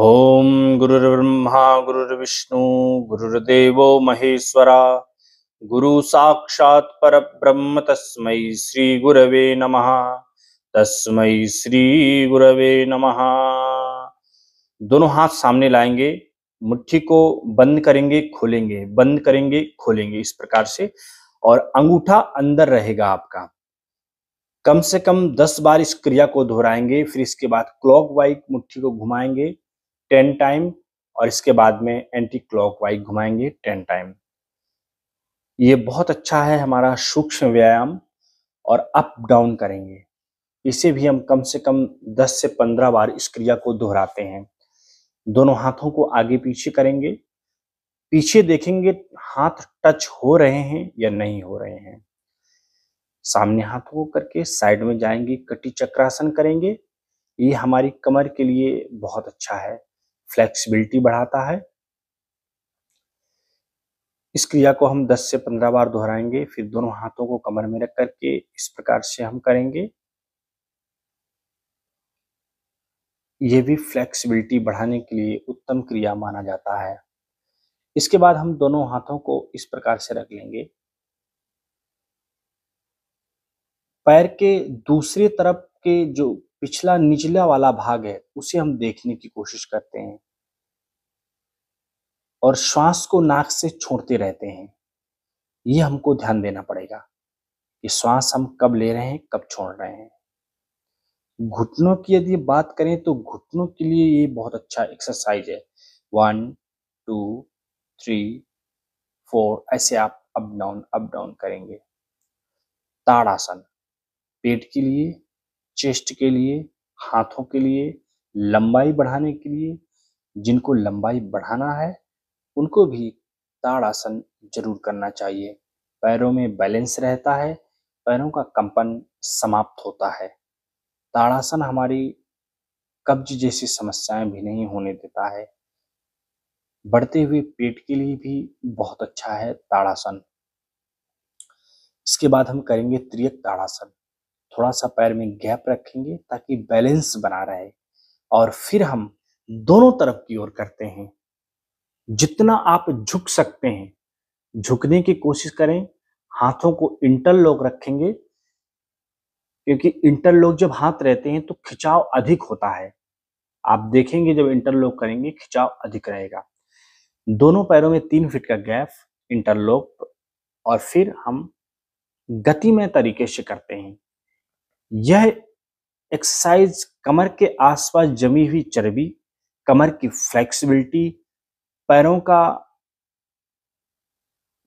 ॐ गुरुर्ब्रह्मा गुरुर्विष्णु गुरुर्देवो महेश्वरा गुरु साक्षात् परब्रह्म तस्मै नम नमः तस्मै श्रीगुरवे नमः दोनों हाथ सामने लाएंगे मुट्ठी को बंद करेंगे खोलेंगे बंद करेंगे खोलेंगे इस प्रकार से और अंगूठा अंदर रहेगा आपका कम से कम दस बार इस क्रिया को दोहराएंगे फिर इसके बाद क्लॉकवाइज मुट्ठी को घुमाएंगे टेन टाइम और इसके बाद में एंटी क्लॉक वाइज घुमाएंगे टेन टाइम ये बहुत अच्छा है हमारा सूक्ष्म व्यायाम और अप डाउन करेंगे इसे भी हम कम से कम 10 से 15 बार इस क्रिया को दोहराते हैं दोनों हाथों को आगे पीछे करेंगे पीछे देखेंगे हाथ टच हो रहे हैं या नहीं हो रहे हैं सामने हाथों को करके साइड में जाएंगे कटी चक्रासन करेंगे ये हमारी कमर के लिए बहुत अच्छा है फ्लेक्सिबिलिटी बढ़ाता है इस क्रिया को हम 10 से 15 बार दोहराएंगे फिर दोनों हाथों को कमर में रख करके इस प्रकार से हम करेंगे ये भी फ्लेक्सिबिलिटी बढ़ाने के लिए उत्तम क्रिया माना जाता है इसके बाद हम दोनों हाथों को इस प्रकार से रख लेंगे पैर के दूसरे तरफ के जो पिछला निचला वाला भाग है उसे हम देखने की कोशिश करते हैं और श्वास को नाक से छोड़ते रहते हैं ये हमको ध्यान देना पड़ेगा कि श्वास हम कब ले रहे हैं कब छोड़ रहे हैं घुटनों की यदि बात करें तो घुटनों के लिए ये बहुत अच्छा एक्सरसाइज है वन टू थ्री फोर ऐसे आप अप डाउन अप डाउन करेंगे ताड़ासन पेट के लिए चेस्ट के लिए हाथों के लिए लंबाई बढ़ाने के लिए जिनको लंबाई बढ़ाना है उनको भी ताड़ासन जरूर करना चाहिए पैरों में बैलेंस रहता है पैरों का कंपन समाप्त होता है ताड़ासन हमारी कब्ज जैसी समस्याएं भी नहीं होने देता है बढ़ते हुए पेट के लिए भी बहुत अच्छा है ताड़ासन इसके बाद हम करेंगे त्रियक ताड़ासन थोड़ा सा पैर में गैप रखेंगे ताकि बैलेंस बना रहे और फिर हम दोनों तरफ की ओर करते हैं जितना आप झुक सकते हैं झुकने की कोशिश करें हाथों को इंटरलॉक रखेंगे क्योंकि इंटरलॉक जब हाथ रहते हैं तो खिंचाव अधिक होता है आप देखेंगे जब इंटरलॉक करेंगे खिंचाव अधिक रहेगा दोनों पैरों में तीन फीट का गैप इंटरलॉक और फिर हम गतिमय तरीके से करते हैं यह एक्सरसाइज कमर के आसपास जमी हुई चर्बी कमर की फ्लेक्सिबिलिटी पैरों का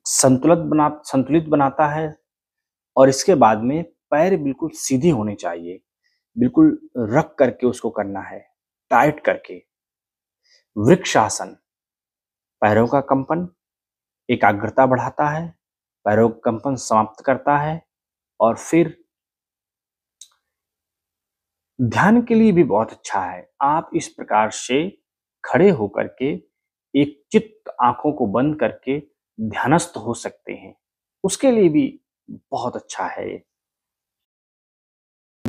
संतुलित बना संतुलित बनाता है और इसके बाद में पैर बिल्कुल सीधे होने चाहिए बिल्कुल रख करके उसको करना है टाइट करके वृक्षासन पैरों का कंपन एकाग्रता बढ़ाता है पैरों का कंपन समाप्त करता है और फिर ध्यान के लिए भी बहुत अच्छा है आप इस प्रकार से खड़े होकर के एक चित्त आंखों को बंद करके ध्यानस्थ हो सकते हैं उसके लिए भी बहुत अच्छा है ये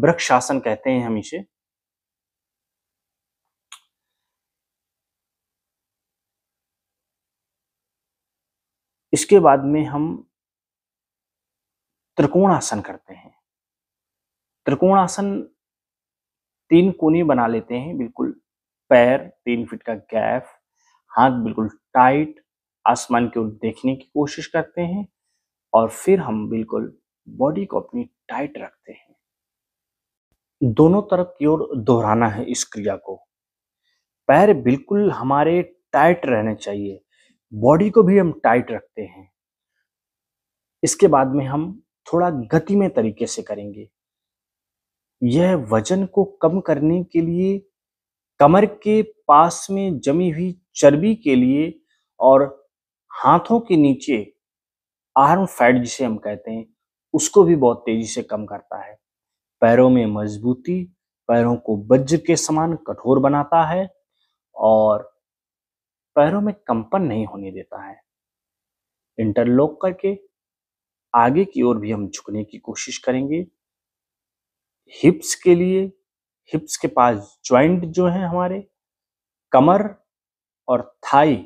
वृक्षासन कहते हैं हम इसे इसके बाद में हम त्रिकोणासन करते हैं त्रिकोणासन तीन कोने बना लेते हैं बिल्कुल पैर तीन फीट का गैफ हाथ बिल्कुल टाइट आसमान की ओर देखने की कोशिश करते हैं और फिर हम बिल्कुल बॉडी को अपनी टाइट रखते हैं दोनों तरफ की ओर दोहराना है इस क्रिया को पैर बिल्कुल हमारे टाइट रहने चाहिए बॉडी को भी हम टाइट रखते हैं इसके बाद में हम थोड़ा गतिमय तरीके से करेंगे यह वजन को कम करने के लिए कमर के पास में जमी हुई चर्बी के लिए और हाथों के नीचे आर्म फैट जिसे हम कहते हैं उसको भी बहुत तेजी से कम करता है पैरों में मजबूती पैरों को वज्र के समान कठोर बनाता है और पैरों में कंपन नहीं होने देता है इंटरलॉक करके आगे की ओर भी हम झुकने की कोशिश करेंगे हिप्स के लिए हिप्स के पास ज्वाइंट जो है हमारे कमर और थाई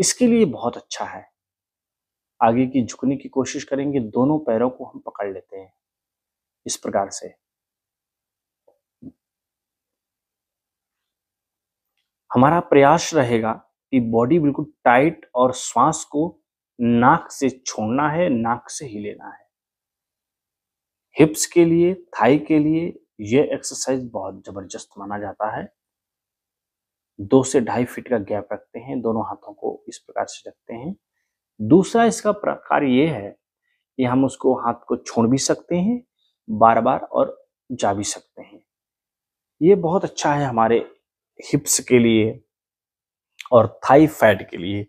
इसके लिए बहुत अच्छा है आगे की झुकने की कोशिश करेंगे दोनों पैरों को हम पकड़ लेते हैं इस प्रकार से हमारा प्रयास रहेगा कि बॉडी बिल्कुल टाइट और श्वास को नाक से छोड़ना है नाक से ही लेना है हिप्स के लिए थाई के लिए ये एक्सरसाइज बहुत ज़बरदस्त माना जाता है दो से ढाई फीट का गैप रखते हैं दोनों हाथों को इस प्रकार से रखते हैं दूसरा इसका प्रकार ये है कि हम उसको हाथ को छोड़ भी सकते हैं बार बार और जा भी सकते हैं ये बहुत अच्छा है हमारे हिप्स के लिए और थाई फैट के लिए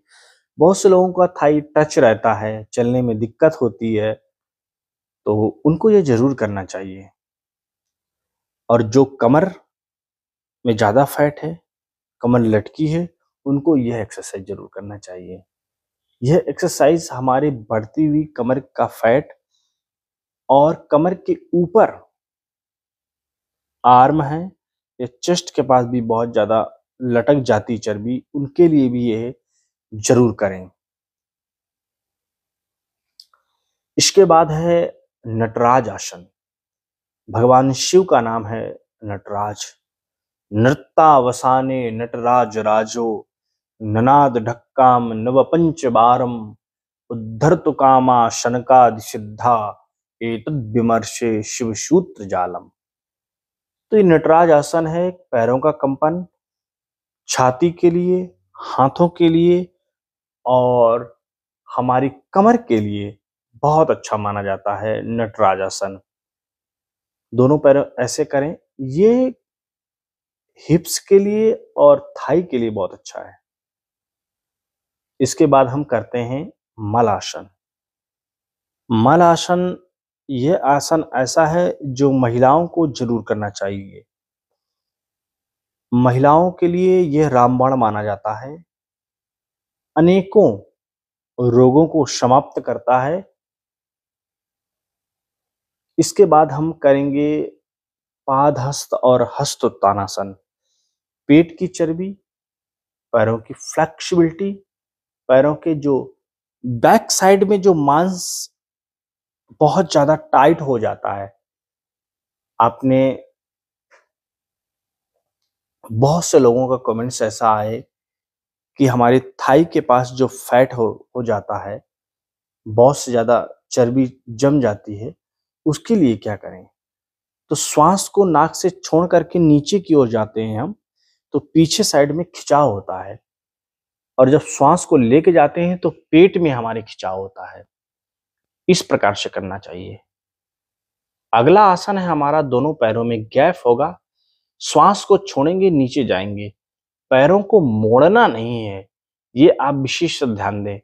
बहुत से लोगों का थाई टच रहता है चलने में दिक्कत होती है तो उनको ये जरूर करना चाहिए और जो कमर में ज़्यादा फैट है कमर लटकी है उनको यह एक्सरसाइज जरूर करना चाहिए यह एक्सरसाइज हमारे बढ़ती हुई कमर का फैट और कमर के ऊपर आर्म है या चेस्ट के पास भी बहुत ज़्यादा लटक जाती चर्बी उनके लिए भी यह जरूर करें इसके बाद है नटराज आसन भगवान शिव का नाम है नटराज नृत्तावसाने नटराज राजो ननाद ढक्काम नव पंच बारम उद्धर तु कामा शनकादि सिद्धा एतद विमर्शे शिव सूत्र जालम तो ये नटराज आसन है पैरों का कंपन छाती के लिए हाथों के लिए और हमारी कमर के लिए बहुत अच्छा माना जाता है नटराज आसन दोनों पैर ऐसे करें ये हिप्स के लिए और थाई के लिए बहुत अच्छा है इसके बाद हम करते हैं मलासन मलासन यह आसन ऐसा है जो महिलाओं को जरूर करना चाहिए महिलाओं के लिए यह रामबाण माना जाता है अनेकों रोगों को समाप्त करता है इसके बाद हम करेंगे पादहस्त और हस्त पेट की चर्बी पैरों की फ्लेक्सिबिलिटी पैरों के जो बैक साइड में जो मांस बहुत ज्यादा टाइट हो जाता है आपने बहुत से लोगों का कमेंट्स ऐसा आए कि हमारे थाई के पास जो फैट हो हो जाता है बहुत से ज़्यादा चर्बी जम जाती है उसके लिए क्या करें तो श्वास को नाक से छोड़ करके नीचे की ओर जाते हैं हम तो पीछे साइड में खिंचाव होता है और जब श्वास को लेके जाते हैं तो पेट में हमारे खिंचाव होता है इस प्रकार से करना चाहिए अगला आसन है हमारा दोनों पैरों में गैप होगा श्वास को छोड़ेंगे नीचे जाएंगे पैरों को मोड़ना नहीं है ये आप विशेष ध्यान दें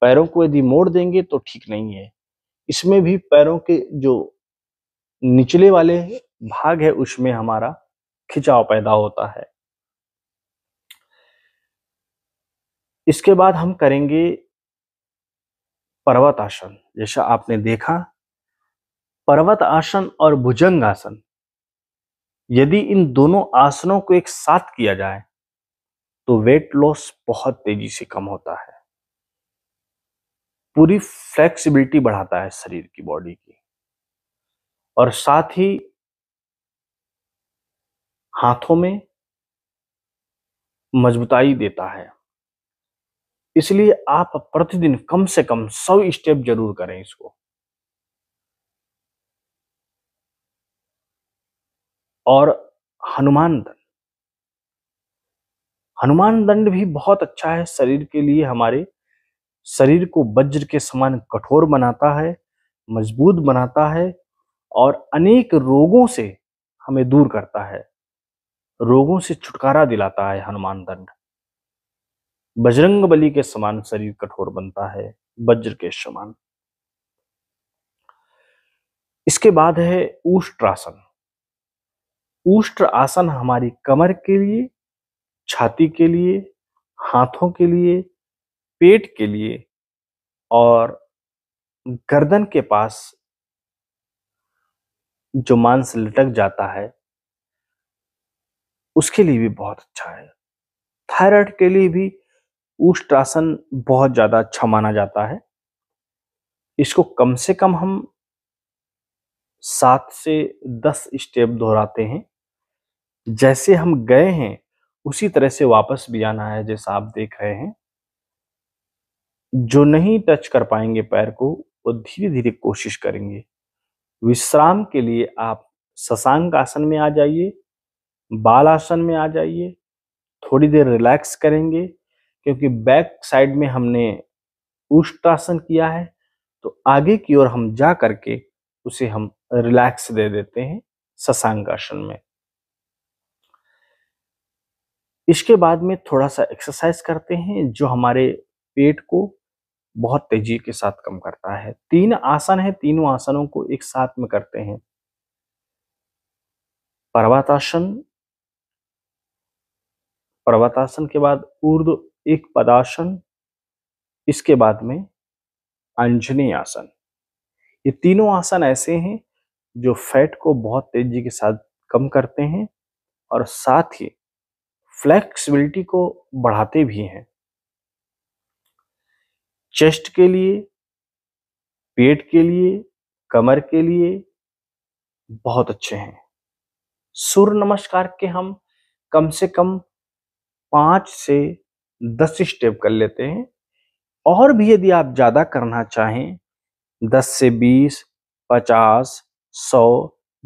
पैरों को यदि मोड़ देंगे तो ठीक नहीं है इसमें भी पैरों के जो निचले वाले भाग है उसमें हमारा खिंचाव पैदा होता है इसके बाद हम करेंगे पर्वत आसन जैसा आपने देखा पर्वत आसन और भुजंग आसन यदि इन दोनों आसनों को एक साथ किया जाए तो वेट लॉस बहुत तेजी से कम होता है पूरी फ्लेक्सिबिलिटी बढ़ाता है शरीर की बॉडी की और साथ ही हाथों में मजबूताई देता है इसलिए आप प्रतिदिन कम से कम सौ स्टेप जरूर करें इसको और हनुमान दंड हनुमान दंड भी बहुत अच्छा है शरीर के लिए हमारे शरीर को वज्र के समान कठोर बनाता है मजबूत बनाता है और अनेक रोगों से हमें दूर करता है रोगों से छुटकारा दिलाता है हनुमान दंड बजरंग बली के समान शरीर कठोर बनता है वज्र के समान इसके बाद है उष्ट्र आसन उष्ट्र आसन हमारी कमर के लिए छाती के लिए हाथों के लिए पेट के लिए और गर्दन के पास जो मांस लटक जाता है उसके लिए भी बहुत अच्छा है थायराइड के लिए भी उष्ट्रासन बहुत ज़्यादा अच्छा माना जाता है इसको कम से कम हम सात से दस स्टेप दोहराते हैं जैसे हम गए हैं उसी तरह से वापस भी आना है जैसा आप देख रहे हैं जो नहीं टच कर पाएंगे पैर को वो धीरे धीरे कोशिश करेंगे विश्राम के लिए आप शशांक आसन में आ जाइए बाल आसन में आ जाइए थोड़ी देर रिलैक्स करेंगे क्योंकि बैक साइड में हमने उष्टासन किया है तो आगे की ओर हम जा करके उसे हम रिलैक्स दे देते हैं शशांक आसन में इसके बाद में थोड़ा सा एक्सरसाइज करते हैं जो हमारे पेट को बहुत तेजी के साथ कम करता है तीन आसन है तीनों आसनों को एक साथ में करते हैं पर्वतासन पर्वतासन के बाद ऊर्ध एक पदासन इसके बाद में अंजनी आसन ये तीनों आसन ऐसे हैं जो फैट को बहुत तेजी के साथ कम करते हैं और साथ ही फ्लेक्सिबिलिटी को बढ़ाते भी हैं चेस्ट के लिए पेट के लिए कमर के लिए बहुत अच्छे हैं सूर्य नमस्कार के हम कम से कम पांच से दस स्टेप कर लेते हैं और भी यदि आप ज़्यादा करना चाहें दस से बीस पचास सौ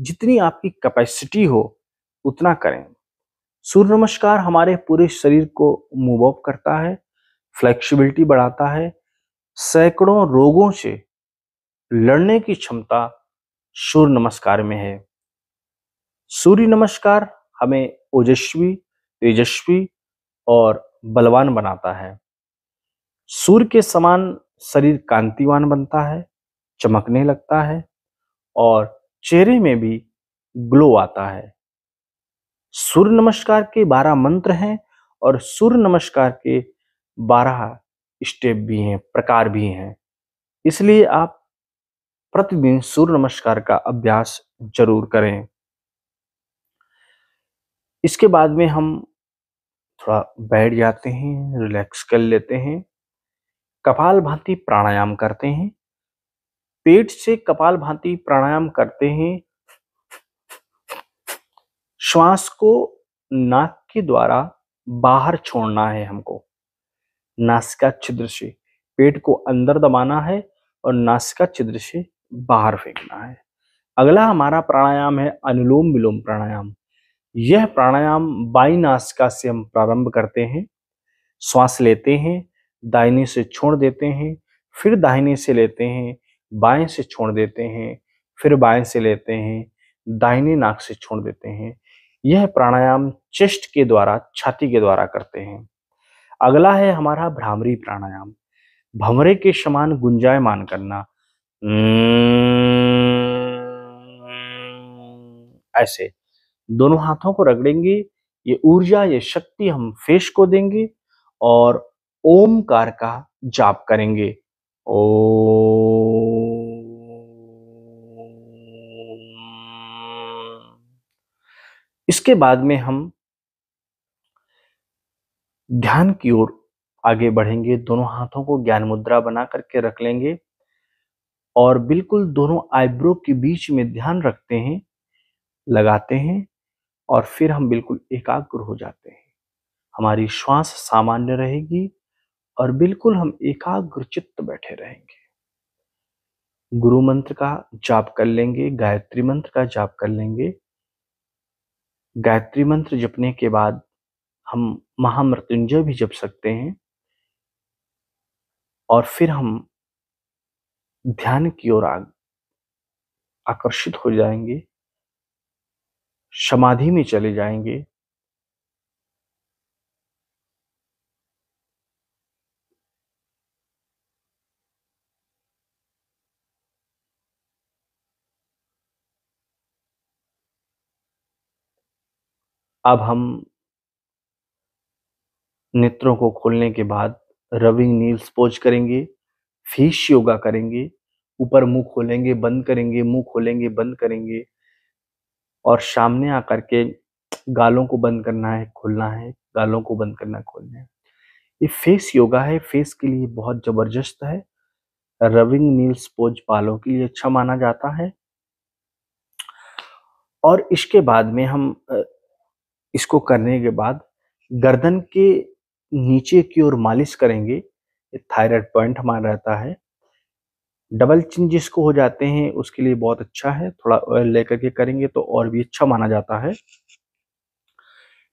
जितनी आपकी कैपेसिटी हो उतना करें सूर्य नमस्कार हमारे पूरे शरीर को मूव अप करता है फ्लेक्सिबिलिटी बढ़ाता है सैकड़ों रोगों से लड़ने की क्षमता सूर्य नमस्कार में है सूर्य नमस्कार हमें ओजस्वी तेजस्वी और बलवान बनाता है सूर्य के समान शरीर कांतिवान बनता है चमकने लगता है और चेहरे में भी ग्लो आता है सूर्य नमस्कार के बारह मंत्र हैं और सूर्य नमस्कार के बारह स्टेप भी हैं प्रकार भी हैं इसलिए आप प्रतिदिन सूर्य नमस्कार का अभ्यास जरूर करें इसके बाद में हम थोड़ा बैठ जाते हैं रिलैक्स कर लेते हैं कपाल भांति प्राणायाम करते हैं पेट से कपाल भांति प्राणायाम करते हैं श्वास को नाक के द्वारा बाहर छोड़ना है हमको नासिका छिद्र से पेट को अंदर दबाना है और नासिका छिद्र से बाहर फेंकना है अगला हमारा प्राणायाम है अनुलोम विलोम प्राणायाम यह प्राणायाम बाई नासिका से हम प्रारंभ करते हैं श्वास लेते हैं दाहिने से छोड़ देते हैं फिर दाहिने से लेते हैं बाएं से छोड़ देते हैं फिर बाएं से लेते हैं दाहिने नाक से छोड़ देते हैं यह प्राणायाम चेस्ट के द्वारा छाती के द्वारा करते हैं अगला है हमारा भ्रामरी प्राणायाम भमरे के समान गुंजायमान करना हम्म, ऐसे दोनों हाथों को रगड़ेंगे ये ऊर्जा ये शक्ति हम फेश को देंगे और ओमकार का जाप करेंगे ओ इसके बाद में हम ध्यान की ओर आगे बढ़ेंगे दोनों हाथों को ज्ञान मुद्रा बना करके रख लेंगे और बिल्कुल दोनों आईब्रो के बीच में ध्यान रखते हैं लगाते हैं और फिर हम बिल्कुल एकाग्र हो जाते हैं हमारी श्वास सामान्य रहेगी और बिल्कुल हम एकाग्र चित्त बैठे रहेंगे गुरु मंत्र का जाप कर लेंगे गायत्री मंत्र का जाप कर लेंगे गायत्री मंत्र जपने के बाद हम महामृत्युंजय भी जप सकते हैं और फिर हम ध्यान की ओर आकर्षित हो जाएंगे समाधि में चले जाएंगे अब हम नेत्रों को खोलने के बाद रविंग नील्स पोज करेंगे फीश योगा करेंगे ऊपर मुंह खोलेंगे बंद करेंगे मुंह खोलेंगे बंद करेंगे और सामने आकर के गालों को बंद करना है खोलना है गालों को बंद करना खोलना है ये फेस योगा है फेस के लिए बहुत जबरदस्त है रविंग नील्स पोज बालों के लिए अच्छा माना जाता है और इसके बाद में हम इसको करने के बाद गर्दन के नीचे की ओर मालिश करेंगे ये थायराइड पॉइंट हमारा रहता है डबल चिन जिसको हो जाते हैं उसके लिए बहुत अच्छा है थोड़ा ऑयल लेकर के करेंगे तो और भी अच्छा माना जाता है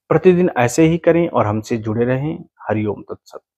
प्रतिदिन ऐसे ही करें और हमसे जुड़े रहें हरिओम तत्सत